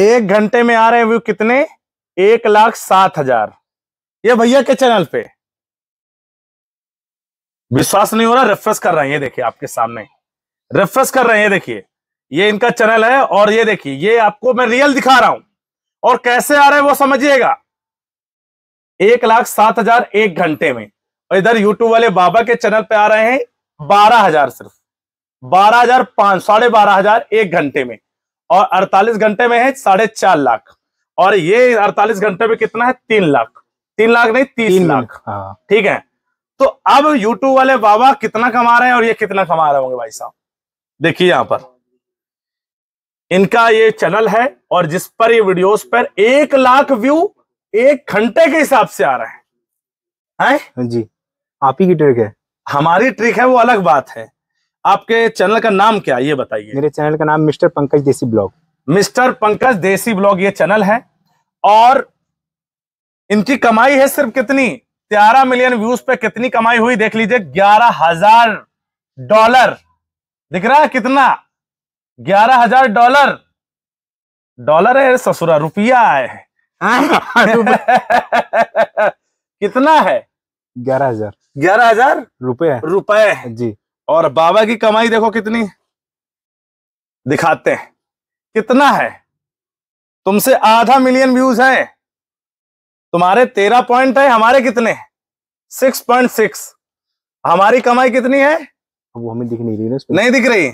एक घंटे में आ रहे व्यू कितने एक लाख सात हजार ये भैया के चैनल पे विश्वास नहीं हो रहा रेफरेंस कर रहे हैं ये देखिए आपके सामने रेफरेंस कर रहे हैं ये देखिए ये इनका चैनल है और ये देखिए ये आपको मैं रियल दिखा रहा हूं और कैसे आ रहे हैं वो समझिएगा एक लाख सात हजार एक घंटे में और इधर यूट्यूब वाले बाबा के चैनल पे आ रहे हैं बारह हजार सिर्फ बारह हजार पांच साढ़े बारह हजार एक घंटे में और 48 घंटे में है साढ़े चार लाख और ये 48 घंटे में कितना है तीन लाख तीन लाख नहीं तीस लाख हाँ। ठीक है तो अब YouTube वाले बाबा कितना कमा रहे हैं और ये कितना कमा रहे होंगे भाई साहब देखिए यहां पर इनका ये चैनल है और जिस पर ये वीडियोस पर एक लाख व्यू एक घंटे के हिसाब से आ रहे हैं है? हाँ जी आप ही की ट्रिक है हमारी ट्रिक है वो अलग बात है आपके चैनल का नाम क्या ये बताइए मेरे चैनल का नाम मिस्टर पंकज देसी ब्लॉग मिस्टर पंकज देसी ब्लॉग ये चैनल है और इनकी कमाई है सिर्फ कितनी तेरह मिलियन व्यूज पे कितनी कमाई हुई देख लीजिए ग्यारह हजार डॉलर दिख रहा है कितना ग्यारह हजार डॉलर डॉलर है ससुरा रुपया है कितना है ग्यारह हजार ग्यारह हजार रुपये रुपए जी और बाबा की कमाई देखो कितनी दिखाते हैं कितना है तुमसे आधा मिलियन व्यूज है तुम्हारे तेरह पॉइंट है हमारे कितने सिक्स पॉइंट सिक्स हमारी कमाई कितनी है वो हमें दिख नहीं रही ना नहीं दिख रही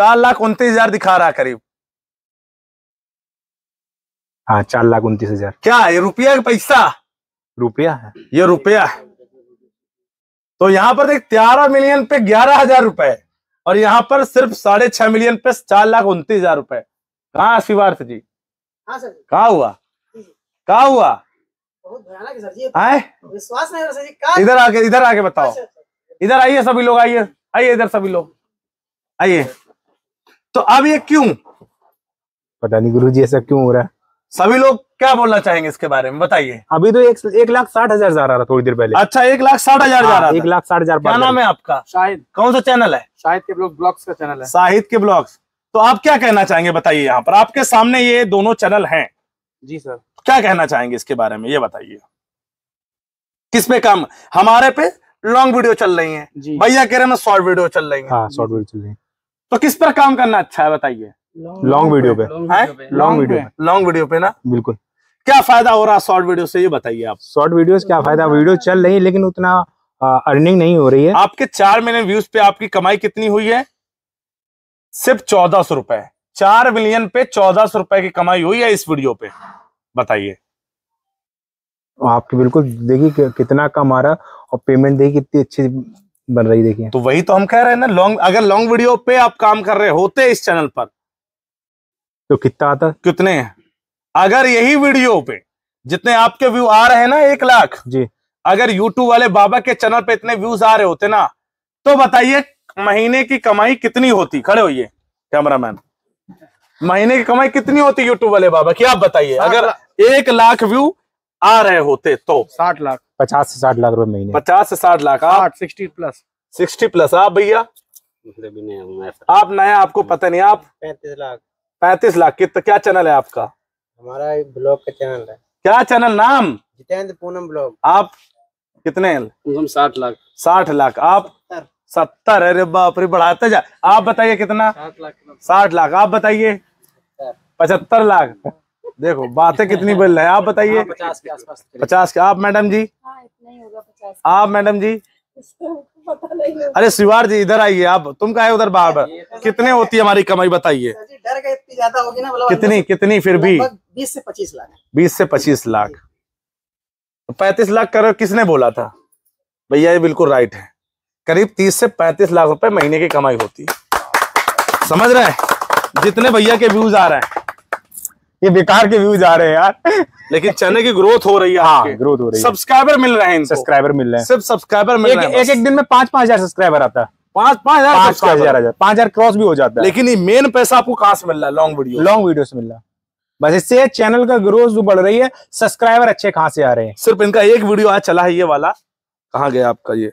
चार लाख उनतीस हजार दिखा रहा करीब हाँ चार लाख उनतीस हजार क्या ये रुपया पैसा रुपया है ये रुपया है तो यहां पर देख तेरह मिलियन पे ग्यारह हजार रुपए और यहां पर सिर्फ साढ़े छह मिलियन पे चार लाख उनतीस हजार रुपए कहा आशीर्वाद जी हाँ कहा हुआ कहा हुआ आए विश्वास नहीं इधर आके इधर आके बताओ अच्छा, अच्छा। इधर आइए सभी लोग आइए आइए इधर सभी लोग आइए तो अब ये क्यों पता नहीं गुरु जी ऐसा क्यों हो रहा है सभी लोग क्या बोलना चाहेंगे इसके बारे में बताइए अभी तो एक, एक लाख साठ हजार जा रहा था थोड़ी देर पहले अच्छा एक लाख साठ हजार जा रहा हाँ, था एक लाख साठ हजार क्या नाम है आपका शाहिद कौन सा चैनल है शाहिद के ब्लॉग ब्लॉग्स का चैनल है शाहिद के ब्लॉग्स तो आप क्या कहना चाहेंगे बताइए यहाँ पर आपके सामने ये दोनों चैनल हैं जी सर क्या कहना चाहेंगे इसके बारे में ये बताइए किस पे काम हमारे पे लॉन्ग वीडियो चल रही है भैया कह रहे हैं शॉर्ट वीडियो चल रही है शॉर्ट वीडियो चल रही है तो किस पर काम करना अच्छा है बताइए लॉन्ग वीडियो पे लॉन्ग वीडियो लॉन्ग वीडियो पे ना बिल्कुल क्या फायदा हो रहा है शॉर्ट वीडियो से ये बताइए आप शॉर्ट वीडियो क्या फायदा वीडियो चल रही है लेकिन उतना अर्निंग नहीं हो रही है आपके चार महीने व्यूज पे आपकी कमाई कितनी हुई है सिर्फ चौदह सौ रुपए चार मिलियन पे चौदह सौ रुपए की कमाई हुई है इस वीडियो पे बताइए तो आपकी बिल्कुल देखिए कितना कम आ रहा और पेमेंट देखिए कितनी अच्छी बन रही देखिए तो वही तो हम कह रहे हैं ना लॉन्ग अगर लॉन्ग वीडियो पे आप काम कर रहे होते इस चैनल पर तो कितना आता कितने हैं अगर यही वीडियो पे जितने आपके व्यू आ रहे हैं ना एक लाख जी अगर यूट्यूब वाले बाबा के चैनल पे इतने व्यूज आ रहे होते ना तो बताइए महीने की कमाई कितनी होती खड़े होइए कैमरामैन महीने की कमाई कितनी होती यूट्यूब वाले बाबा की आप बताइए अगर एक लाख व्यू आ रहे होते तो साठ लाख पचास से साठ लाख रुपए महीने पचास से साठ lakh sixty plus sixty plus आप भैया आप नया आपको हाँ। पता नहीं आप पैंतीस लाख पैंतीस लाख कितना तो क्या चैनल है आपका हमारा ब्लॉग का चैनल है क्या चैनल नाम जितेंद्र पूनम ब्लॉग आप कितने साठ लाख साठ लाख आप सत्तर अरे बाप रे बढ़ाते जा आप बताइए कितना साठ लाख आप बताइए पचहत्तर लाख देखो बातें कितनी बोल रहे हैं आप बताइए हाँ, पचास के आसपास पचास के आप मैडम जी हाँ, आप मैडम जी अरे शिवार जी इधर आइए आप तुम कहे उधर बाहर तो कितने होती है हमारी कमाई बताइए डर गए इतनी ज्यादा होगी ना मतलब कितनी कितनी फिर भी बीस से पच्चीस लाख बीस से पच्चीस लाख तो पैतीस लाख करो किसने बोला था भैया ये बिल्कुल राइट है करीब तीस से पैंतीस लाख रुपए महीने की कमाई होती है समझ रहे हैं जितने भैया के व्यूज आ रहे हैं ये बेकार के व्यूज आ रहे हैं यार लेकिन चने की ग्रोथ हो रही है हाँ, ग्रोथ हो रही है सब्सक्राइबर मिल रहे हैं सब्सक्राइबर मिल रहे हैं सिर्फ सब्सक्राइबर मिल रहे हैं एक एक दिन में पांच पांच हजार सब्सक्राइबर आता है पांच पांच हजार पांच हजार हजार पांच हजार क्रॉस भी हो जाता है लेकिन ये मेन पैसा आपको कहां से मिल रहा है लॉन्ग वीडियो लॉन्ग वीडियो से मिल रहा बस इससे चैनल का ग्रोथ जो बढ़ रही है सब्सक्राइबर अच्छे कहाँ से आ रहे हैं सिर्फ इनका एक वीडियो आज चला है ये वाला कहा गया आपका ये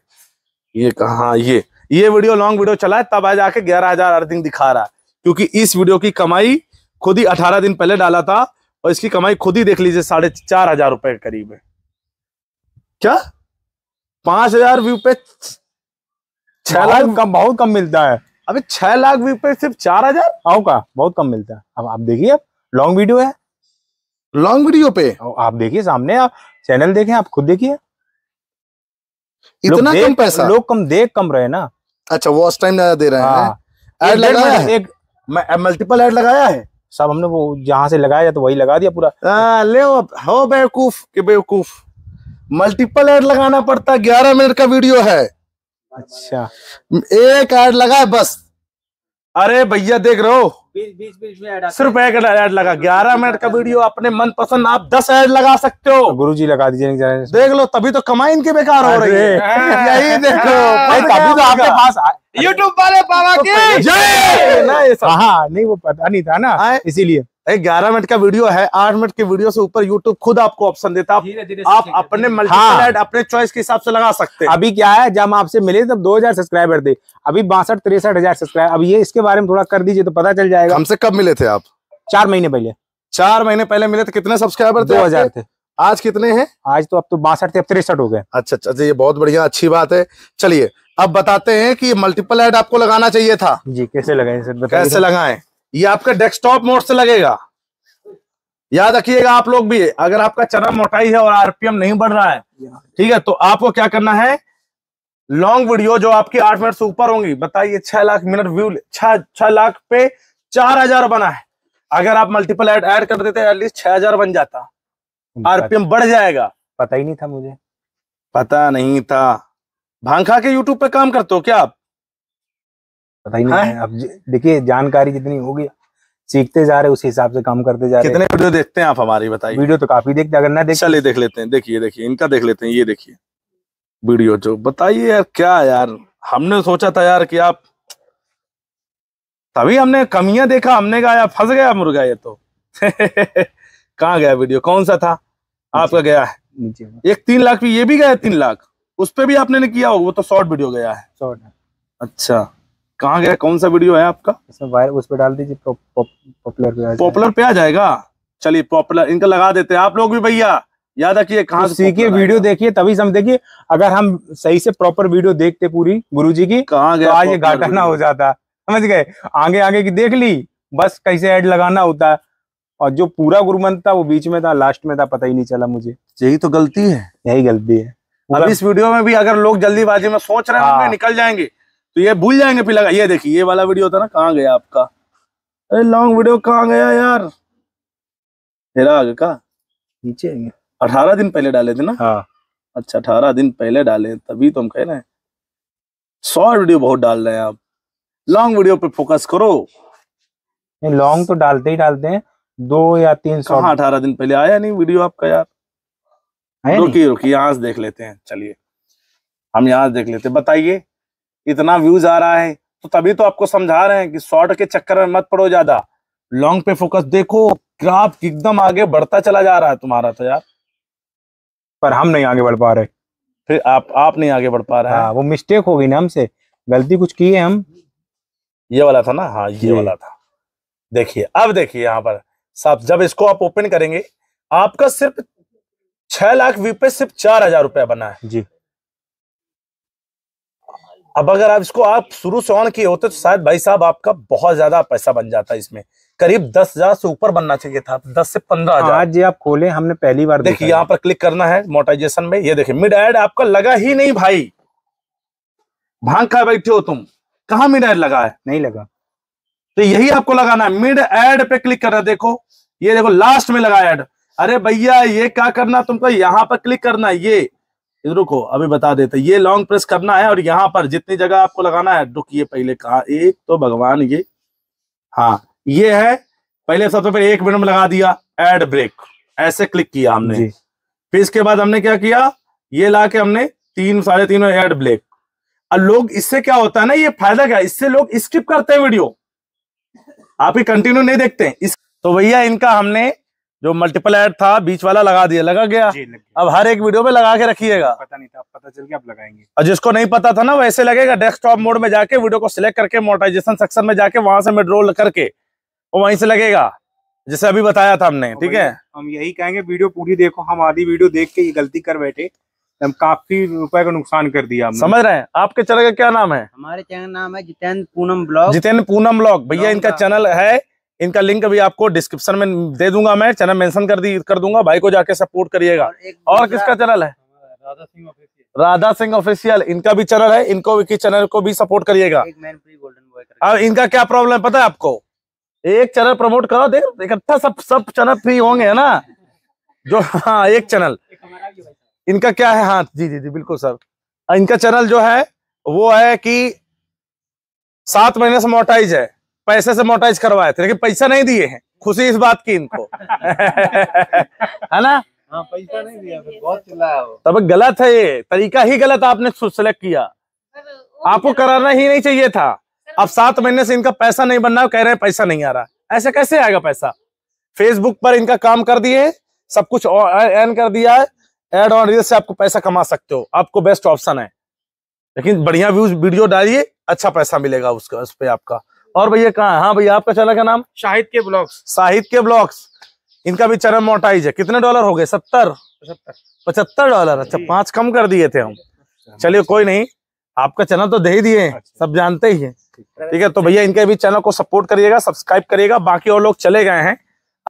ये कहा ये ये वीडियो लॉन्ग वीडियो चला है तब आज आके ग्यारह हजार अर्थिंग दिखा रहा है क्योंकि इस वीडियो की कमाई खुद ही अठारह दिन पहले डाला था और इसकी कमाई खुद ही देख लीजिए साढ़े चार हजार रुपए के करीब है क्या पांच हजार व्यू पे छह लाख कम बहुत कम मिलता है अभी छह लाख व्यू पे सिर्फ चार हजार आओ हाँ, का बहुत कम मिलता है अब आप देखिए आप लॉन्ग वीडियो है लॉन्ग वीडियो पे आप देखिए सामने आप चैनल देखें आप खुद देखिए इतना कम पैसा लोग कम देख कम रहे ना अच्छा वॉच टाइम ज्यादा दे रहे हैं हाँ। एड लगाया है एक मल्टीपल एड लगाया है सब हमने वो जहाँ से लगाया जाए तो वही लगा दिया पूरा ले हो बेवकूफ के बेवकूफ मल्टीपल एड लगाना पड़ता है ग्यारह मिनट का वीडियो है अच्छा एक एड लगा बस अरे भैया देख रहे हो बीच बीच में सिर्फ एक एड लगा ग्यारह मिनट का वीडियो अपने मन पसंद आप दस एड लगा सकते हो तो गुरु जी लगा दीजिए देख लो तभी तो कमाई इनके बेकार हो रही है यही देखो हाँ। तभी तो आपके पास यूट्यूब वाले बाबा के जय हाँ, हाँ, नहीं वो पता नहीं था ना इसीलिए ग्यारह मिनट का वीडियो है आठ मिनट के वीडियो से ऊपर यूट्यूब खुद आपको ऑप्शन देता आप, आप अपने मल्टीपल हाँ। अपने चॉइस के हिसाब से लगा सकते हैं अभी क्या है जब हम आपसे मिले तब 2000 सब्सक्राइबर थे अभी बासठ तिरसठ हजार सब्सक्राइबर अब ये इसके बारे में थोड़ा कर दीजिए तो पता चल जाएगा हमसे कब मिले थे आप चार महीने पहले चार महीने पहले मिले थे कितने सब्सक्राइबर थे दो थे आज कितने हैं आज तो अब तो बासठ थे अब तिरसठ हो गए अच्छा अच्छा, अच्छा ये बहुत बढ़िया अच्छी बात है चलिए अब बताते हैं कि मल्टीपल एड आपको लगाना चाहिए था जी कैसे लगाए कैसे लगाए ये आपका डेस्कटॉप मोड से लगेगा याद रखिएगा आप लोग भी अगर आपका चरम मोटाई है और आरपीएम नहीं बढ़ रहा है ठीक है तो आपको क्या करना है लॉन्ग वीडियो जो आपकी आठ मिनट से ऊपर होंगी बताइए छह लाख मिनट व्यू छह छह लाख पे चार हजार बना है अगर आप मल्टीपल एड ऐड कर देते एटलीस्ट छह हजार बन जाता hmm, आरपीएम बढ़ जाएगा पता ही नहीं था मुझे पता नहीं था भांखा के यूट्यूब पे काम करते हो क्या आप पता ही नहीं हाँ। अब देखिए जानकारी जितनी होगी सीखते जा रहे उसी हिसाब से काम करते जा रहे कितने वीडियो देखते हैं आप हमारी बताइए वीडियो तो काफी देखते अगर ना देख चले देख लेते हैं देखिए देखिए इनका देख लेते हैं ये देखिए वीडियो जो बताइए यार क्या यार हमने सोचा था यार कि आप तभी हमने कमियां देखा हमने कहा यार फंस गया मुर्गा ये तो कहाँ गया वीडियो कौन सा था आपका गया है नीचे एक तीन लाख भी ये भी गया तीन लाख उस पर भी आपने किया वो तो शॉर्ट वीडियो गया है शॉर्ट अच्छा कहाँ गया कौन सा वीडियो है आपका वायरल उस पर डाल दीजिए पॉपुलर पे पॉपुलर पे आ जाएगा चलिए पॉपुलर इनका लगा देते हैं आप लोग भी भैया याद रखिए कहा तो सीखिए वीडियो देखिए तभी हम देखिए अगर हम सही से प्रॉपर वीडियो देखते पूरी गुरु जी की कहा गया तो आज घाटा ना हो जाता समझ गए आगे आगे की देख ली बस कैसे ऐड लगाना होता और जो पूरा गुरुमंत था वो बीच में था लास्ट में था पता ही नहीं चला मुझे यही तो गलती है यही गलती है अब इस वीडियो में भी अगर लोग जल्दीबाजी में सोच रहे हैं हाँ। निकल जाएंगे तो ये भूल जाएंगे पिला ये देखिए ये वाला वीडियो था ना कहाँ गया आपका अरे लॉन्ग वीडियो कहाँ गया यार तेरा आगे का नीचे अठारह दिन पहले डाले थे ना हाँ अच्छा अठारह दिन पहले डाले तभी तो हम कह रहे हैं शॉर्ट वीडियो बहुत डाल रहे हैं आप लॉन्ग वीडियो पे फोकस करो नहीं लॉन्ग तो डालते ही डालते हैं दो या तीन सौ अठारह दिन पहले आया नहीं वीडियो आपका यार रुकी रुकी यहाँ से देख लेते हैं चलिए हम यहाँ से देख लेते बताइए इतना व्यूज आ रहा है तो तभी तो आपको समझा रहे हैं कि शॉर्ट के चक्कर में मत पड़ो ज्यादा लॉन्ग पे फोकस देखो ग्राफ एकदम आगे बढ़ता चला जा रहा है तुम्हारा तो यार पर हम नहीं आगे बढ़ पा रहे फिर आप आप नहीं आगे बढ़ पा रहे हाँ, वो मिस्टेक हो गई ना हमसे गलती कुछ की है हम ये वाला था ना हाँ ये, ये वाला था देखिए अब देखिए यहाँ पर साहब जब इसको आप ओपन करेंगे आपका सिर्फ छह लाख व्यू पे सिर्फ चार हजार रुपया बना है जी अब अगर आप इसको आप शुरू से ऑन किए होते तो शायद भाई साहब आपका बहुत ज्यादा पैसा बन जाता इसमें करीब दस हजार से ऊपर बनना चाहिए था दस से पंद्रह हजार आज आप खोले हमने पहली बार देखिए यहाँ पर क्लिक करना है मोटाइजेशन में ये देखिए मिड एड आपका लगा ही नहीं भाई भांग खा बैठे हो तुम कहा मिड एड लगा है नहीं लगा तो यही आपको लगाना है मिड एड पे क्लिक करना देखो ये देखो लास्ट में लगा एड अरे भैया ये क्या करना तुमको यहाँ पर क्लिक करना ये रुको अभी बता देते ये लॉन्ग प्रेस करना है और यहाँ पर जितनी जगह आपको लगाना है रुकिए पहले कहा एक तो भगवान ये हाँ ये है पहले सबसे पहले एक मिनट में लगा दिया एड ब्रेक ऐसे क्लिक किया हमने फिर इसके बाद हमने क्या किया ये ला के हमने तीन साढ़े तीन और एड ब्रेक और लोग इससे क्या होता है ना ये फायदा क्या इससे लोग स्किप करते हैं वीडियो आप ही कंटिन्यू नहीं देखते इस तो भैया इनका हमने जो मल्टीपल एड था बीच वाला लगा दिया लगा गया अब हर एक वीडियो में लगा के रखिएगा पता नहीं था पता चल गया लगाएंगे और जिसको नहीं पता था ना वैसे लगेगा डेस्कटॉप मोड में जाके वीडियो को सिलेक्ट करके मोटाइजेशन सेक्शन में जाके वहां से मेड्रोल करके वो वहीं से लगेगा जैसे अभी बताया था हमने ठीक है हम यही कहेंगे वीडियो पूरी देखो हम आधी वीडियो देख के ये गलती कर बैठे हम काफी रुपए का नुकसान कर दिया हमने समझ रहे हैं आपके चैनल का क्या नाम है हमारे चैनल नाम है जितेंद्र पूनम ब्लॉग जितेंद्र पूनम ब्लॉग भैया इनका चैनल है इनका लिंक भी आपको डिस्क्रिप्शन में दे दूंगा मैं चैनल मेंशन कर दी कर दूंगा भाई को जाके सपोर्ट करिएगा और, और किसका चैनल है राधा सिंह ऑफिशियल इनका भी चैनल है इनको भी चैनल को भी सपोर्ट करिएगा अब इनका क्या प्रॉब्लम है पता है आपको एक चैनल प्रमोट करो देख इकट्ठा अच्छा, सब सब चैनल फ्री होंगे है ना जो हाँ एक चैनल इनका क्या है हाँ जी जी जी बिल्कुल सर इनका चैनल जो है वो है कि सात महीने से मोटाइज है पैसे से मोटाइज करवाए थे लेकिन पैसा नहीं दिए हैं खुशी इस बात की इनको है ना हाँ पैसा नहीं दिया बहुत चिल्लाया तब गलत है ये तरीका ही गलत आपने सिलेक्ट किया आपको कराना ही नहीं चाहिए था अब सात महीने से इनका पैसा नहीं बनना कह रहे हैं पैसा नहीं आ रहा ऐसे कैसे आएगा पैसा फेसबुक पर इनका काम कर दिए सब कुछ एन कर दिया है एड ऑन रील से आपको पैसा कमा सकते हो आपको बेस्ट ऑप्शन है लेकिन बढ़िया व्यूज वीडियो डालिए अच्छा पैसा मिलेगा उसका उस पर आपका और भैया कहाँ हाँ भैया आपका चैनल का नाम शाहिद के ब्लॉग्स शाहिद के ब्लॉग्स इनका भी चरम मोटाइज है कितने डॉलर हो गए सत्तर पचहत्तर डॉलर अच्छा पांच कम कर दिए थे हम चलिए कोई नहीं आपका चैनल तो दे ही दिए अच्छा। सब जानते ही है ठीक है तो भैया इनके भी चैनल को सपोर्ट करिएगा सब्सक्राइब करिएगा बाकी और लोग चले गए हैं